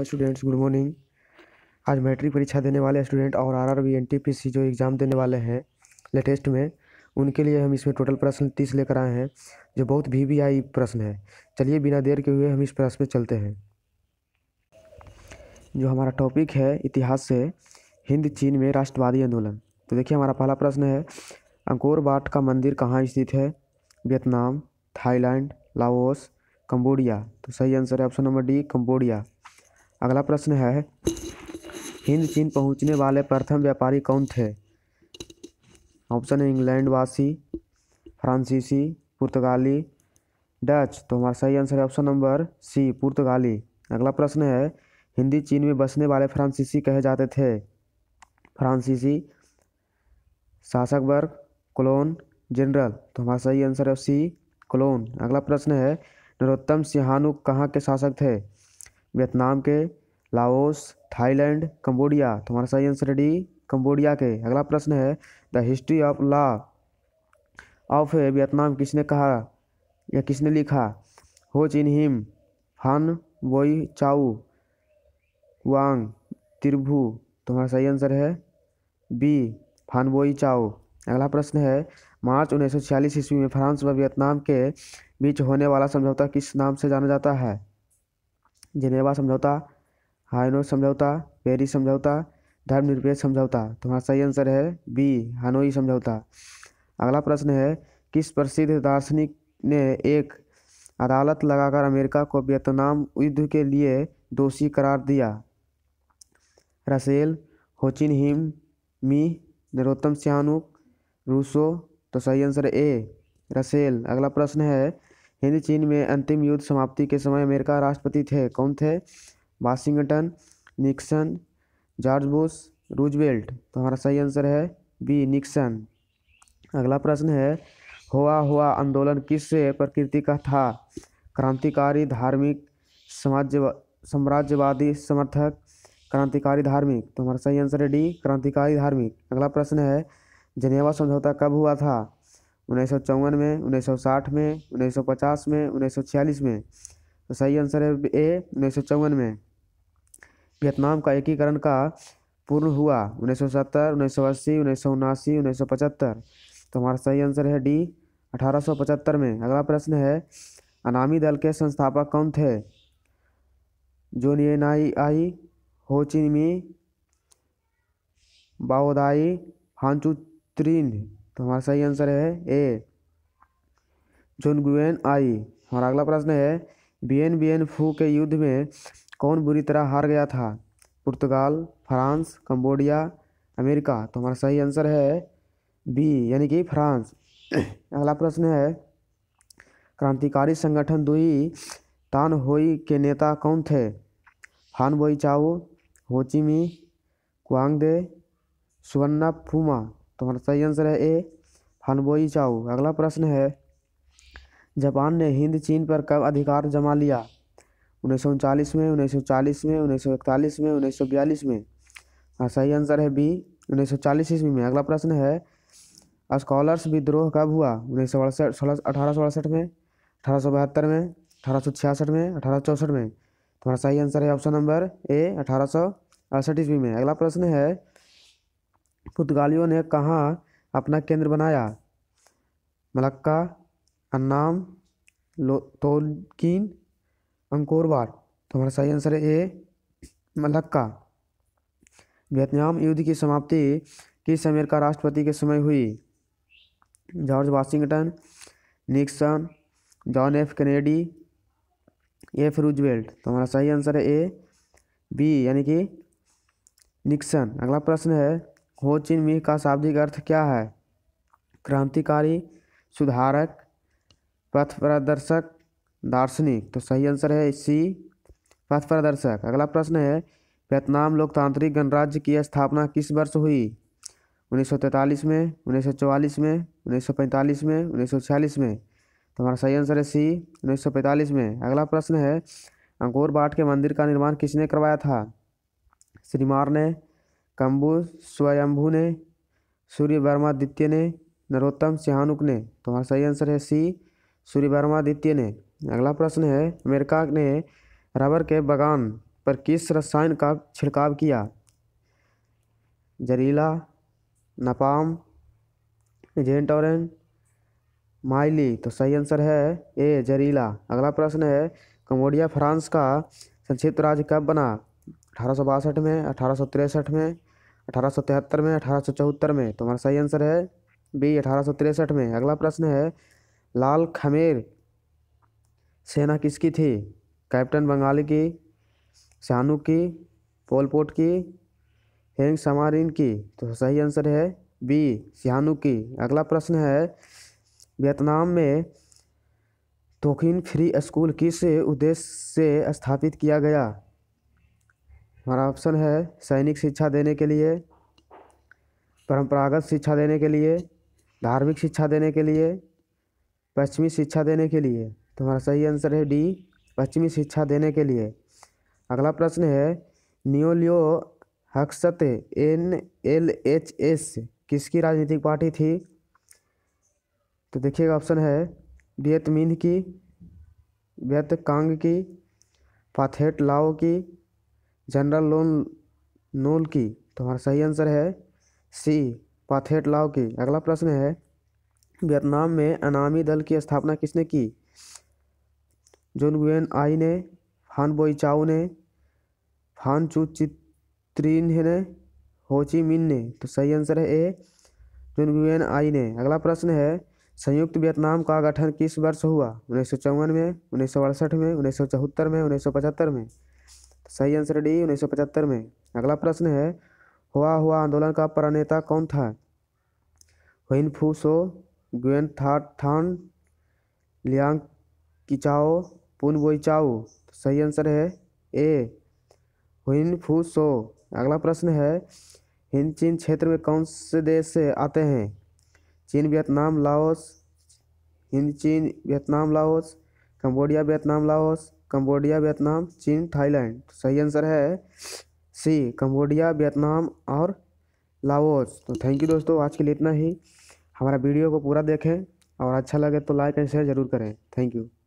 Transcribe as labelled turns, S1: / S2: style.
S1: हाय students good morning आज matric परीक्षा देने वाले स्टूडेंट और आर आर बी जो एग्ज़ाम देने वाले हैं लेटेस्ट में उनके लिए हम इसमें टोटल प्रश्न तीस लेकर आए हैं जो बहुत भी वी आई प्रश्न है चलिए बिना देर के हुए हम इस प्रश्न पे चलते हैं जो हमारा टॉपिक है इतिहास से हिंद चीन में राष्ट्रवादी आंदोलन तो देखिए हमारा पहला प्रश्न है अंकोर बाट का मंदिर कहाँ स्थित है वियतनाम थाईलैंड लाओस कंबोडिया तो सही आंसर है ऑप्शन नंबर डी कम्बोडिया अगला प्रश्न है हिंद चीन पहुंचने वाले प्रथम व्यापारी कौन थे ऑप्शन है इंग्लैंड वासी फ्रांसीसी पुर्तगाली डच तो हमारा सही आंसर है ऑप्शन नंबर सी पुर्तगाली अगला प्रश्न है हिंदी चीन में बसने वाले फ्रांसीसी कहे जाते थे फ्रांसीसी शासक वर्ग क्लोन जनरल तो हमारा सही आंसर है सी क्लोन अगला प्रश्न है नरोत्तम सिंहानु कहाँ के शासक थे वियतनाम के लाओस थाईलैंड कंबोडिया तो हमारा सही आंसर है डी कंबोडिया के अगला प्रश्न है the history of law of Vietnam किसने कहा या किसने लिखा हो चिन हिम फान बोई चाऊ वांग तिरभु तुम्हारा सही आंसर है बी फानबोई चाऊ अगला प्रश्न है मार्च छियालीस ईस्वी में फ्रांस व वियतनाम के बीच होने वाला समझौता किस नाम से जाना जाता है जिनेवा समझौता हानोई समझौता पेरिस समझौता धर्मनिरपेक्ष समझौता तो सही आंसर है बी हानोई समझौता अगला प्रश्न है किस प्रसिद्ध दार्शनिक ने एक अदालत लगाकर अमेरिका को वियतनाम युद्ध के लिए दोषी करार दिया रसेल होचिन हिम मी नरोत्तम सियानुक रूसो तो सही आंसर ए रसेल अगला प्रश्न है हिंद चीन में अंतिम युद्ध समाप्ति के समय अमेरिका राष्ट्रपति थे कौन थे Washington Nixon George Bush Roosevelt तो हमारा सही आंसर है बी निक्सन अगला प्रश्न है हुआ हुआ आंदोलन किस प्रकृति का था क्रांतिकारी धार्मिक समाज साम्राज्यवादी समर्थक क्रांतिकारी धार्मिक तो हमारा सही आंसर है डी क्रांतिकारी धार्मिक अगला प्रश्न है जनेवा समझौता कब हुआ था उन्नीस सौ चौवन में उन्नीस सौ साठ में उन्नीस सौ पचास में उन्नीस सौ छियालीस में तो सही आंसर है ए उन्नीस सौ चौवन में वियतनाम का एकीकरण का पूर्ण हुआ उन्नीस सौ सत्तर उन्नीस सौ अस्सी उन्नीस सौ उनासी उन्नीस सौ पचहत्तर तो हमारा सही आंसर है डी अठारह सौ पचहत्तर में अगला प्रश्न है अनामी दल के संस्थापक कौन थे जो नियनाई आई होचिमी बाओदाई हांचू त्रिन तो हमारा सही आंसर है ए जोनगुएन आई हमारा अगला प्रश्न है बी एन फू के युद्ध में कौन बुरी तरह हार गया था पुर्तगाल फ्रांस कंबोडिया अमेरिका तो हमारा सही आंसर है बी यानी कि फ्रांस अगला प्रश्न है क्रांतिकारी संगठन दुई तान होई के नेता कौन थे हान बोई चाओ होचिमी क्वांगदे सुवर्णा फूमा तो हमारा मतलब सही आंसर है ए हनबोई चाऊ अगला प्रश्न है जापान ने हिंद चीन पर कब अधिकार जमा लिया उन्नीस सौ उनचालीस में उन्नीस सौ चालीस में उन्नीस सौ इकतालीस में उन्नीस सौ बयालीस में हाँ सही आंसर है बी उन्नीस सौ चालीस ईस्वी में अगला प्रश्न है स्कॉलर्स विद्रोह कब हुआ उन्नीस सौ अड़सठ सोलह अठारह सौ अड़सठ में अठारह सौ बहत्तर में अठारह सौ छियासठ में अठारह सौ में तुम्हारा तो सही आंसर है ऑप्शन नंबर ए अठारह सौ अड़सठ ईस्वी में अगला प्रश्न है पुर्तगालियों ने कहाँ अपना केंद्र बनाया मलक्का अन्नाम लो अंकोरवार तो हमारा सही आंसर है ए मलक्का वियतनाम युद्ध की समाप्ति किस अमेरिका राष्ट्रपति के समय हुई George Washington Nixon John F Kennedy F Roosevelt तो हमारा सही आंसर है ए बी यानी कि निक्सन अगला प्रश्न है हो चिन मिह का शाब्दिक अर्थ क्या है क्रांतिकारी सुधारक पथ प्रदर्शक दार्शनिक तो सही आंसर है सी पथ प्रदर्शक अगला प्रश्न है वियतनाम लोकतांत्रिक गणराज्य की स्थापना किस वर्ष हुई 1943 में 1944 में 1945 में 1946 में तो हमारा सही आंसर है सी 1945 में अगला प्रश्न है अंगोर बाट के मंदिर का निर्माण किसने करवाया था श्रीमार ने कंबु स्वयंभू ने सूर्य वर्मादित्य ने नरोत्तम सिहानुक ने तो हमारा सही आंसर है सी सूर्य वर्मादित्य ने अगला प्रश्न है अमेरिका ने रबर के बगान पर किस रसायन का छिड़काव किया जरीला नपाम एजेंट ऑरेंज माइली तो सही आंसर है ए जरीला अगला प्रश्न है कम्बोडिया फ्रांस का संक्षिप्त राज्य कब बना अठारह में अठारह में अठारह में अठारह में तुम्हारा सही आंसर है बी अठारह में अगला प्रश्न है लाल खमेर सेना किसकी थी कैप्टन बंगाली की शानू की पोलपोट की हेंग समारिन की तो सही आंसर है बी सिहानू की अगला प्रश्न है वियतनाम में तोखिन फ्री स्कूल किस उद्देश्य से स्थापित किया गया हमारा ऑप्शन है सैनिक शिक्षा देने के लिए परंपरागत शिक्षा देने के लिए धार्मिक शिक्षा देने के लिए पश्चिमी शिक्षा देने के लिए तो हमारा सही आंसर है डी पश्चिमी शिक्षा देने के लिए अगला प्रश्न है Neo Lao Haksat N L H S किसकी राजनीतिक पार्टी थी तो देखिएगा ऑप्शन है वियतमिन की व्यत कांग की पाथेट लाओ की जनरल लोन नोल की तो हमारा सही आंसर है सी पाथेट लाव की अगला प्रश्न है वियतनाम में अनामी दल की स्थापना किसने की जोन गुएन आई ने फान बोई चाओ ने फान चू चित्रीन ने होची मिन ने तो सही आंसर है ए जोन गुएन आई ने अगला प्रश्न है संयुक्त वियतनाम का गठन किस वर्ष हुआ उन्नीस में उन्नीस में उन्नीस में उन्नीस में पचहत्तर में सही आंसर डी उन्नीस में अगला प्रश्न है हुआ हुआ आंदोलन का प्रणेता कौन था हुइनफूसो ग्वेन थान लियांग किचाओ पुन वोइचाओ सही आंसर है ए हुइनफूसो अगला प्रश्न है हिंद चीन क्षेत्र में कौन से देश से आते हैं चीन वियतनाम लाओस हिंद चीन Vietnam Laos Cambodia Vietnam Laos Cambodia Vietnam चीन थाईलैंड सही आंसर है सी कंबोडिया वियतनाम और लाओस तो थैंक यू दोस्तों आज के लिए इतना ही हमारा वीडियो को पूरा देखें और अच्छा लगे तो लाइक एंड शेयर ज़रूर करें थैंक यू